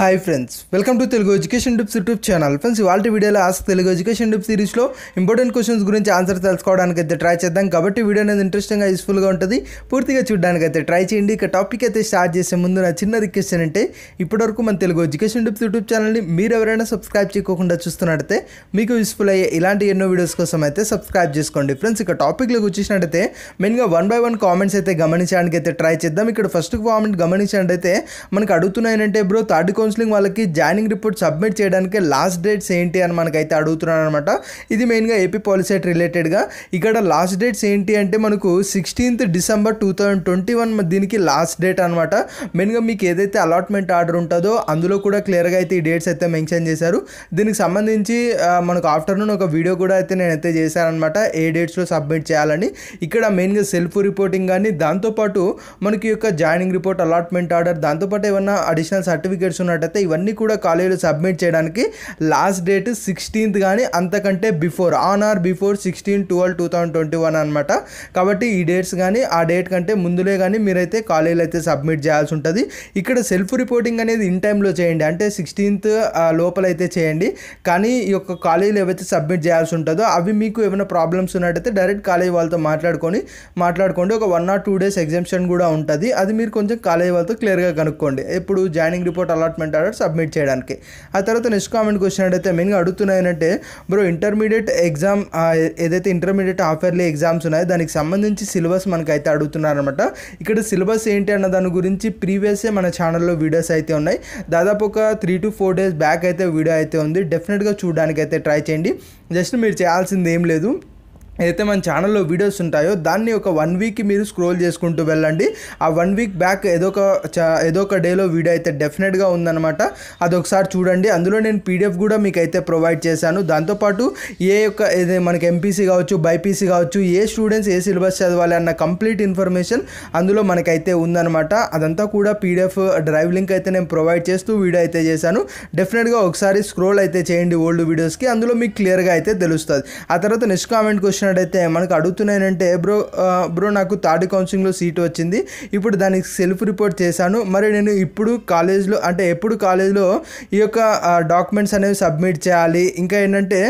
hi friends welcome to Telugu education tips YouTube channel friends ఇవాళ వీడియోలో ask Telugu education tip సిరీస్లో important questions గురించి answer తెలుసుకోవడానికి అయితే ట్రై చేద్దాం కాబట్టి వీడియో అనేది ఇంట్రెస్టింగ్గా యూస్ఫుల్గా ఉంటుంది పూర్తిగా చూడడానికి అయితే ట్రై చేయండి ఇక టాపిక్ అయితే స్టార్ట్ చేసే ముందు నా చిన్న రిక్వెస్ట్ అంటే ఇప్పటివరకు మన తెలుగు ఎడ్యుకేషన్ డిప్స్ యూట్యూబ్ ఛానల్ని మీరు ఎవరైనా సబ్స్క్రైబ్ చేయకుండా చూస్తున్నట్టయితే మీకు యూస్ఫుల్ అయ్యే ఇలాంటి ఎన్నో వీడియోస్ కోసం అయితే సబ్స్క్రైబ్ చేసుకోండి ఫ్రెండ్స్ ఇక టాపిక్లోకి వచ్చినట్టయితే మెయిన్గా వన్ బై వన్ కామెంట్స్ అయితే గమనించడానికి అయితే ట్రై చేద్దాం ఇక్కడ ఫస్ట్ కామెంట్ గమనించినట్టయితే మనకు అంటే బ్రో థర్డ్ కౌన్సిలింగ్ వాళ్ళకి జాయినింగ్ రిపోర్ట్ సబ్మిట్ చేయడానికి లాస్ట్ డేట్స్ ఏంటి అని మనకైతే అడుగుతున్నాను అనమాట ఇది మెయిన్గా ఏపీ పాలసీ రిలేటెడ్గా ఇక్కడ లాస్ట్ డేట్స్ ఏంటి అంటే మనకు sixteenth December two thousand twenty one దీనికి లాస్ట్ డేట్ అనమాట మెయిన్గా మీకు ఏదైతే అలాట్మెంట్ ఆర్డర్ ఉంటుందో అందులో కూడా క్లియర్గా అయితే ఈ డేట్స్ అయితే మెన్షన్ చేశారు దీనికి సంబంధించి మనకు ఆఫ్టర్నూన్ ఒక వీడియో కూడా అయితే నేనైతే చేశానమాట ఏ డేట్స్లో సబ్మిట్ చేయాలని ఇక్కడ మెయిన్గా సెల్ఫ్ రిపోర్టింగ్ కానీ దాంతోపాటు మనకి యొక్క జాయినింగ్ రిపోర్ట్ అలాట్మెంట్ ఆర్డర్ దాంతోపాటు ఏమన్నా అడిషనల్ సర్టిఫికేట్స్ ఉన్నట్టు చేసినట్టయితే ఇవన్నీ కూడా కాలేజీలో సబ్మిట్ చేయడానికి లాస్ట్ డేట్ సిక్స్టీన్త్ కానీ అంతకంటే before on or before sixteen twelve two thousand twenty one అనమాట కాబట్టి ఈ డేట్స్ కానీ ఆ డేట్ కంటే ముందులే కానీ మీరైతే కాలేజీలో అయితే సబ్మిట్ చేయాల్సి ఉంటుంది ఇక్కడ సెల్ఫ్ రిపోర్టింగ్ అనేది ఇన్ టైంలో చేయండి అంటే సిక్స్టీన్త్ లోపల అయితే చేయండి కానీ ఈ యొక్క కాలేజీలో ఏవైతే సబ్మిట్ చేయాల్సి ఉంటుందో అవి మీకు ఏమైనా ప్రాబ్లమ్స్ ఉన్నట్టయితే డైరెక్ట్ కాలేజీ వాళ్ళతో మాట్లాడుకొని మాట్లాడుకోండి ఒక one or two days exemption కూడా ఉంటుంది అది మీరు కొంచెం కాలేజీ వాళ్ళతో క్లియర్గా కనుక్కోండి ఎప్పుడు జాయినింగ్ రిపోర్ట్ అలాట్మెంట్ అంటాడు సబ్మిట్ చేయడానికి ఆ తర్వాత నెక్స్ట్ కామెంట్ క్వశ్చన్ అయితే మెయిన్గా అడుగుతున్నాయి అంటే బ్రో ఇంటర్మీడియట్ ఎగ్జామ్ ఏదైతే ఇంటర్మీడియట్ హాఫ్ ఇయర్లీ ఎగ్జామ్స్ ఉన్నాయో దానికి సంబంధించి సిలబస్ మనకైతే అడుగుతున్నారనమాట ఇక్కడ సిలబస్ ఏంటి అన్న దాని గురించి ప్రీవియసే మన ఛానల్లో వీడియోస్ అయితే ఉన్నాయి దాదాపు ఒక three to four days back అయితే వీడియో అయితే ఉంది డెఫినెట్గా చూడడానికి అయితే ట్రై చేయండి జస్ట్ మీరు చేయాల్సింది ఏం లేదు అయితే మన ఛానల్లో వీడియోస్ ఉంటాయో దాన్ని ఒక వన్ వీక్ మీరు స్క్రోల్ చేసుకుంటూ వెళ్ళండి ఆ వన్ వీక్ బ్యాక్ ఏదో ఒక ఏదో ఒక డేలో వీడియో అయితే డెఫినెట్గా ఉందన్నమాట అదొకసారి చూడండి అందులో నేను పీడిఎఫ్ కూడా మీకు అయితే ప్రొవైడ్ చేశాను దాంతోపాటు ఏ యొక్క ఏది మనకి ఎంపీసీ కావచ్చు బైపీసీ కావచ్చు ఏ స్టూడెంట్స్ ఏ సిలబస్ చదవాలి అన్న కంప్లీట్ ఇన్ఫర్మేషన్ అందులో మనకైతే ఉందన్నమాట అదంతా కూడా పీడిఎఫ్ డ్రైవ్ లింక్ అయితే నేను ప్రొవైడ్ చేస్తూ వీడియో అయితే చేశాను డెఫినెట్గా ఒకసారి స్క్రోల్ అయితే చేయండి ఓల్డ్ వీడియోస్కి అందులో మీకు క్లియర్గా అయితే తెలుస్తుంది ఆ తర్వాత నెక్స్ట్ కామెంట్ క్వశ్చన్ అయితే మనకు అంటే బ్రో బ్రో నాకు థర్డ్ కౌన్సిలింగ్లో సీట్ వచ్చింది ఇప్పుడు దానికి సెల్ఫ్ రిపోర్ట్ చేశాను మరి నేను ఇప్పుడు కాలేజ్లో అంటే ఎప్పుడు కాలేజ్లో ఈ యొక్క డాక్యుమెంట్స్ అనేవి సబ్మిట్ చేయాలి ఇంకా ఏంటంటే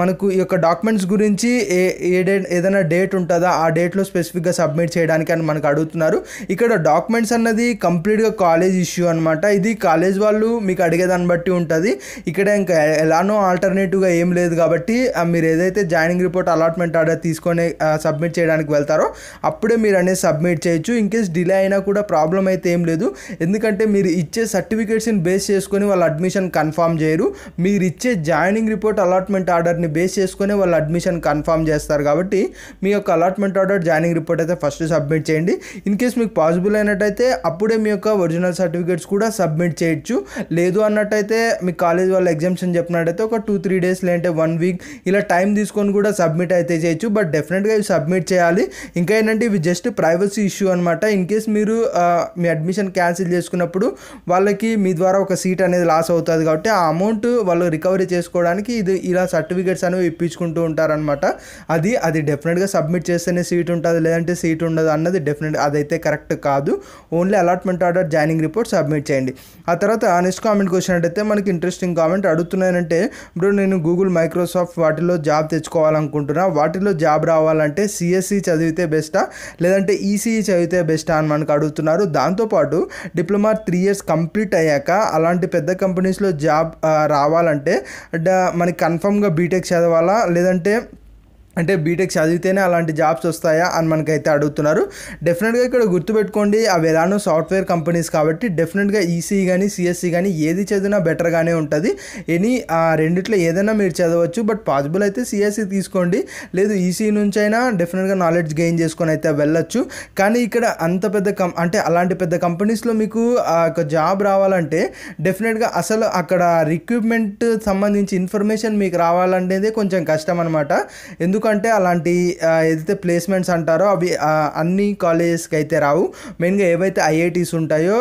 మనకు ఈ యొక్క డాక్యుమెంట్స్ గురించి ఏ ఏ డేట్ ఏదైనా డేట్ ఉంటుందా ఆ డేట్లో స్పెసిఫిక్గా సబ్మిట్ చేయడానికి అని మనకు అడుగుతున్నారు ఇక్కడ డాక్యుమెంట్స్ అన్నది కంప్లీట్గా కాలేజ్ ఇష్యూ అనమాట ఇది కాలేజ్ వాళ్ళు మీకు అడిగేదాన్ని బట్టి ఉంటుంది ఇక్కడ ఇంకా ఎలానో ఆల్టర్నేటివ్గా ఏం లేదు కాబట్టి మీరు ఏదైతే జాయినింగ్ రిపోర్ట్ అలాట్మెంట్ ఆర్డర్ తీసుకొని సబ్మిట్ చేయడానికి వెళ్తారో అప్పుడే మీరు అనేది సబ్మిట్ చేయొచ్చు ఇన్ కేస్ డిలే అయినా కూడా ప్రాబ్లం అయితే ఏం లేదు ఎందుకంటే మీరు ఇచ్చే సర్టిఫికేట్స్ని బేస్ చేసుకొని వాళ్ళు అడ్మిషన్ కన్ఫామ్ చేయరు మీరు ఇచ్చే జాయినింగ్ రిపోర్ట్ అలాట్మెంట్ ఆర్డర్ని బేస్ చేసుకొని వాళ్ళు అడ్మిషన్ కన్ఫామ్ చేస్తారు కాబట్టి మీ యొక్క అలాట్మెంట్ ఆర్డర్ జాయినింగ్ రిపోర్ట్ అయితే ఫస్ట్ సబ్మిట్ చేయండి ఇన్ కేస్ మీకు పాసిబుల్ అయినట్టయితే అప్పుడే మీ యొక్క ఒరిజినల్ సర్టిఫికేట్స్ కూడా సబ్మిట్ చేయొచ్చు లేదు అన్నట్టయితే మీ కాలేజ్ వాళ్ళు ఎగ్జామ్షన్ చెప్పినట్టయితే ఒక టూ త్రీ డేస్ లేదంటే వన్ వీక్ ఇలా టైం తీసుకొని కూడా సబ్మిట్ సబ్మిట్ అయితే చేయొచ్చు బట్ డెఫినెట్గా ఇవి సబ్మిట్ చేయాలి ఇంకా ఏంటంటే ఇవి జస్ట్ ప్రైవసీ ఇష్యూ అనమాట ఇన్ కేస్ మీరు మీ అడ్మిషన్ క్యాన్సిల్ చేసుకున్నప్పుడు వాళ్ళకి మీ ద్వారా ఒక సీట్ అనేది లాస్ అవుతుంది కాబట్టి ఆ అమౌంట్ వాళ్ళు రికవరీ చేసుకోవడానికి ఇది ఇలా సర్టిఫికేట్స్ అనేవి ఇప్పించుకుంటూ ఉంటారనమాట అది అది డెఫినెట్గా సబ్మిట్ చేస్తేనే సీట్ ఉంటుంది లేదంటే సీట్ ఉండదు అన్నది డెఫినెట్ అదైతే కరెక్ట్ కాదు only allotment order joining report submit చేయండి ఆ తర్వాత నెక్స్ట్ క్వశ్చన్ అయితే మనకి ఇంట్రెస్టింగ్ కామెంట్ అడుగుతున్నానంటే ఇప్పుడు నేను గూగుల్ మైక్రోసాఫ్ట్ వాటిలో జాబ్ తెచ్చుకోవాలనుకుంటున్నాను అనుకుంటున్నా వాటిలో జాబ్ రావాలంటే సిఎస్సి e చదివితే బెస్టా లేదంటే ఈసీఈ e e చదివితే బెస్టా అని మనకు అడుగుతున్నారు దాంతోపాటు డిప్లొమా త్రీ ఇయర్స్ కంప్లీట్ అయ్యాక అలాంటి పెద్ద కంపెనీస్లో జాబ్ రావాలంటే మనకి కన్ఫర్మ్గా బీటెక్ చదవాలా లేదంటే అంటే బీటెక్ చదివితేనే అలాంటి జాబ్స్ వస్తాయా అని మనకైతే అడుగుతున్నారు డెఫినెట్గా ఇక్కడ గుర్తుపెట్టుకోండి అవి ఎలానో సాఫ్ట్వేర్ కంపెనీస్ కాబట్టి డెఫినెట్గా ఈసీ కానీ సిఎస్సి కానీ ఏది చదివినా బెటర్గానే ఉంటుంది ఎనీ ఆ రెండిట్లో ఏదైనా మీరు చదవచ్చు బట్ పాసిబుల్ అయితే సిఎస్సీ e తీసుకోండి లేదు ఈసీ నుంచి అయినా డెఫినెట్గా నాలెడ్జ్ గెయిన్ చేసుకొని అయితే వెళ్ళొచ్చు కానీ ఇక్కడ అంత పెద్ద కం అంటే అలాంటి పెద్ద కంపెనీస్లో మీకు ఒక జాబ్ రావాలంటే డెఫినెట్గా అసలు అక్కడ రిక్రూట్మెంట్ సంబంధించి ఇన్ఫర్మేషన్ మీకు రావాలనేదే కొంచెం కష్టం అనమాట ఎందుకు ఎందుకంటే అలాంటి ఏదైతే ప్లేస్మెంట్స్ అంటారో అవి అన్ని కాలేజెస్కి అయితే రావు మెయిన్గా ఏవైతే ఐఐటీస్ ఉంటాయో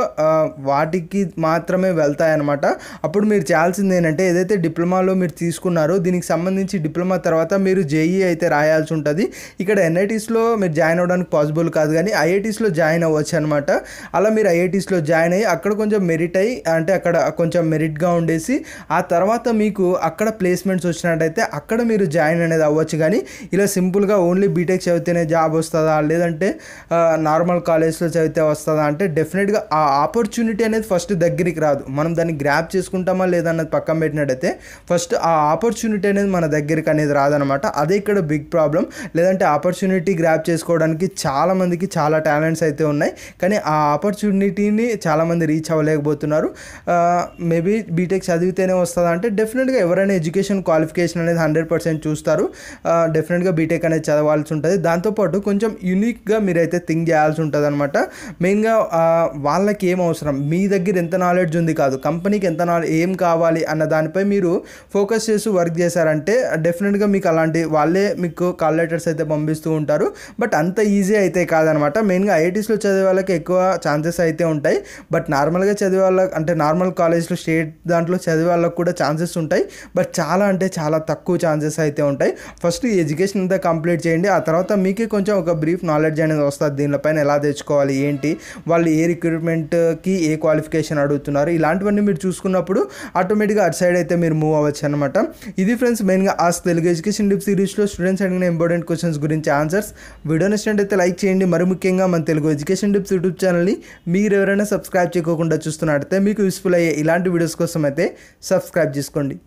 వాటికి మాత్రమే వెళ్తాయన్నమాట అప్పుడు మీరు చేయాల్సింది ఏంటంటే ఏదైతే డిప్లొమాలో మీరు తీసుకున్నారో దీనికి సంబంధించి డిప్లొమా తర్వాత మీరు జేఈ అయితే రాయాల్సి ఉంటుంది ఇక్కడ ఎన్ఐటీస్లో మీరు జాయిన్ అవ్వడానికి పాసిబుల్ కాదు కానీ ఐఐటీస్లో జాయిన్ అవ్వచ్చు అనమాట అలా మీరు ఐఐటీస్లో జాయిన్ అయ్యి అక్కడ కొంచెం మెరిట్ అయ్యి అంటే అక్కడ కొంచెం మెరిట్గా ఉండేసి ఆ తర్వాత మీకు అక్కడ ప్లేస్మెంట్స్ వచ్చినట్టయితే అక్కడ మీరు జాయిన్ అనేది అవ్వచ్చు కానీ ఇలా సింపుల్గా ఓన్లీ బీటెక్ చదివితేనే జాబ్ వస్తుందా లేదంటే నార్మల్ కాలేజ్లో చదివితే వస్తుందా అంటే డెఫినెట్గా ఆ ఆపర్చునిటీ అనేది ఫస్ట్ దగ్గరికి రాదు మనం దాన్ని గ్రాప్ చేసుకుంటామా లేదన్నది పక్కన పెట్టినట్టయితే ఫస్ట్ ఆ ఆపర్చునిటీ అనేది మన దగ్గరికి అనేది రాదనమాట అదే ఇక్కడ బిగ్ ప్రాబ్లం లేదంటే ఆపర్చునిటీ గ్రాప్ చేసుకోవడానికి చాలామందికి చాలా టాలెంట్స్ అయితే ఉన్నాయి కానీ ఆ ఆపర్చునిటీని చాలామంది రీచ్ అవ్వలేకపోతున్నారు మేబీ బీటెక్ చదివితేనే వస్తుందా అంటే డెఫినెట్గా ఎవరైనా ఎడ్యుకేషన్ క్వాలిఫికేషన్ అనేది హండ్రెడ్ పర్సెంట్ చూస్తారు డెఫినెట్గా బీటెక్ అనేది చదవాల్సి ఉంటుంది దాంతోపాటు కొంచెం యూనిక్గా అయితే థింక్ చేయాల్సి ఉంటుంది అనమాట మెయిన్గా వాళ్ళకి ఏం అవసరం మీ దగ్గర ఎంత నాలెడ్జ్ ఉంది కాదు కంపెనీకి ఎంత నాలెడ్జ్ ఏం కావాలి అన్న దానిపై మీరు ఫోకస్ చేసి వర్క్ చేశారంటే డెఫినెట్గా మీకు అలాంటి వాళ్ళే మీకు కాల్ లెటర్స్ అయితే పంపిస్తూ ఉంటారు బట్ అంత ఈజీ అయితే కాదనమాట మెయిన్గా ఐఐటీస్లో చదివే వాళ్ళకి ఎక్కువ ఛాన్సెస్ అయితే ఉంటాయి బట్ నార్మల్గా చదివే వాళ్ళకి అంటే నార్మల్ కాలేజ్లో స్టేట్ దాంట్లో చదివే వాళ్ళకి కూడా ఛాన్సెస్ ఉంటాయి బట్ చాలా అంటే చాలా తక్కువ ఛాన్సెస్ అయితే ఉంటాయి ఫస్ట్ ఎడ్యుకేషన్ ఎడ్యుకేషన్ అంతా కంప్లీట్ చేయండి ఆ తర్వాత మీకే కొంచెం ఒక బ్రీఫ్ నాలెడ్జ్ అనేది వస్తుంది దీనిపైన ఎలా తెచ్చుకోవాలి ఏంటి వాళ్ళు ఏ రిక్రూట్మెంట్కి ఏ క్వాలిఫికేషన్ అడుగుతున్నారు ఇలాంటివన్నీ మీరు చూసుకున్నప్పుడు ఆటోమేటిక్గా అటు సైడ్ అయితే మీరు మూవ్ అవ్వచ్చు అనమాట ఇది ఫ్రెండ్స్ మెయిన్గా ఆస్ తెలుగు ఎడ్యుకేషన్ డిప్ సిరీస్లో స్టూడెంట్స్ అడిగిన ఇంపార్టెంట్ క్వశ్చన్స్ గురించి ఆన్సర్స్ వీడియో అయితే లైక్ చేయండి మరి ముఖ్యంగా మన తెలుగు ఎడ్యుకేషన్ డిప్స్ యూట్యూబ్ ఛానల్ని మీరు ఎవరైనా సబ్స్క్రైబ్ చేయకుండా చూస్తున్నట్టయితే మీకు యూస్ఫుల్ అయ్యే ఇలాంటి వీడియోస్ కోసం అయితే సబ్స్క్రైబ్ చేసుకోండి